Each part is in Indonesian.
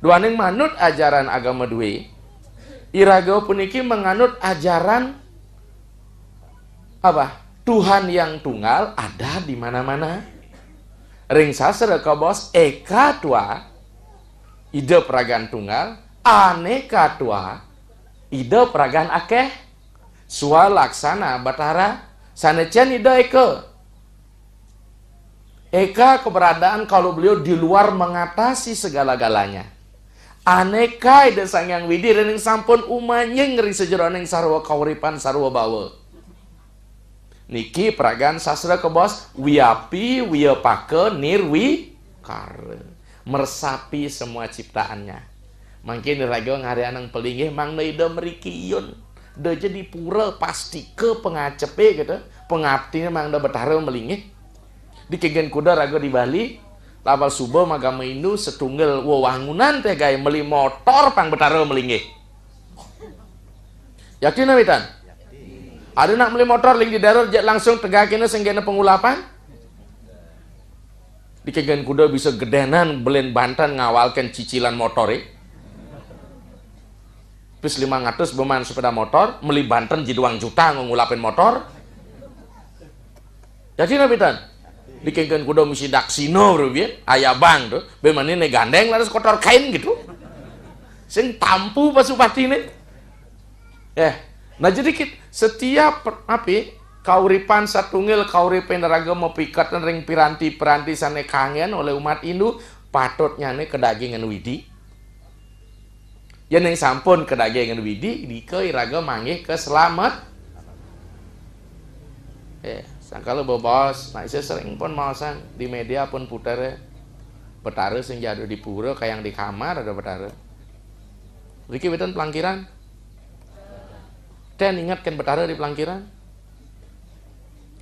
Dua Duaning manut ajaran agama Dwi irago puniki menganut ajaran apa? Tuhan yang tunggal ada di mana-mana. Ring sasra bos eka tua ide peragaan tunggal aneka tua ide peragaan akeh sualaksana batara sanecan ide eke Eka keberadaan kalau beliau di luar mengatasi segala-galanya anekai sang yang widi yang sampun umanya ngeri sejero yang sarwa kauripan sarwa bawa niki peragaan sastra ke bos wiapi wiapake nirwi kare meresapi semua ciptaannya mungkin rago ngari anang pelingih mang neide meriki yun de jadi pura pasti ke pengacepe gitu pengabdinya mang de betara melingih di kegen kuda rago di Bali Lapal subuh maka menu setunggal wewangunan teh gawe meli motor pang betaro melinggih yakin ya, tan? ada nak meli motor ling di jat langsung tegakina senggena pengulapan di kuda bisa gedenan belen bantan ngawalkan cicilan Pis e. lima 500 beman sepeda motor meli banten jadi uang juta ngulapin motor Yakin nabi ya, tan? dikengkeun kuda domi daksino rubieu ayah bang tuh bemani ne gandeng laras kotor kain gitu sing tampu pasupati pasupatine eh nah jadi kita, setiap api kauripan satungil kauripan mau pikat ring piranti-piranti sana kangen oleh umat Hindu patutnya nih kedagingan widi yang sampun kedagingan widi di ke iraga ke selamat eh sakala nah, bebas nah saya sering pun sang di media pun putar ya. petara sing jadu di pura kayak yang di kamar ada petara Riki beton pelangkiran dan ingatkan petara di pelangkiran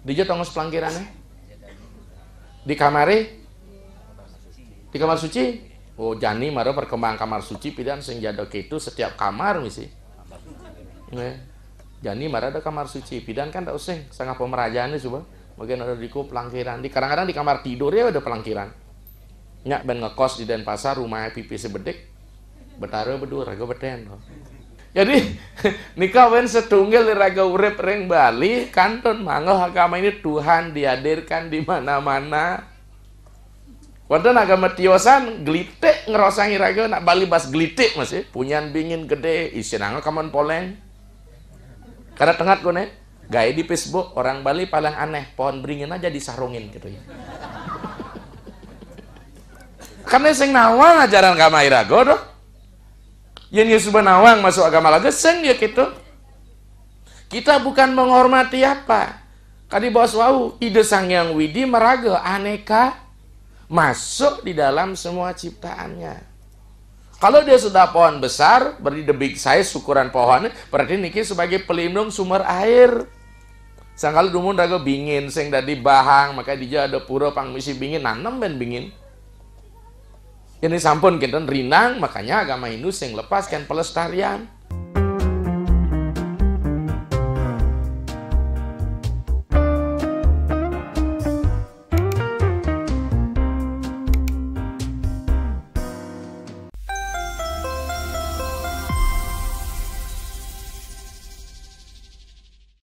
Di mas pelangkiran ya? di kamari di kamar suci oh jani maro perkembangan kamar suci pidan sing jadu itu setiap kamar misi jadi, marah ada kamar suci pidan kan tak usah sangat pemerajaan deh coba mungkin ada di pelangkiran di kadang-kadang di kamar tidur ya ada pelangkiran nyak ben ngekos di Denpasar rumahnya pipi sebedek betara berdua raga beten jadi nikah wen setunggal di raga urep reng Bali kanton manggil agama ini Tuhan dihadirkan di mana-mana Wadah agama tiosan gelitik ngerosangi raga nak Bali bas gelitik masih punyan bingin gede isi nangga kaman poleng karena tengah gue nih gaya di Facebook orang Bali paling aneh, pohon beringin aja disarungin gitu ya. Kan Karena sing nawang ajaran agama irago doh. yang Yesus benawang masuk agama lagi sing ya gitu. Kita bukan menghormati apa. Kadi bos wau ide sang yang widi meraga aneka masuk di dalam semua ciptaannya. Kalau dia sudah pohon besar, berarti the big size ukuran pohonnya, berarti niki sebagai pelindung sumber air. Sangkal dumun dago bingin, sing dari bahang, maka dia ada pura pang misi bingin, nanam ben bingin. Ini sampun kita rinang, makanya agama Hindu sing lepaskan pelestarian.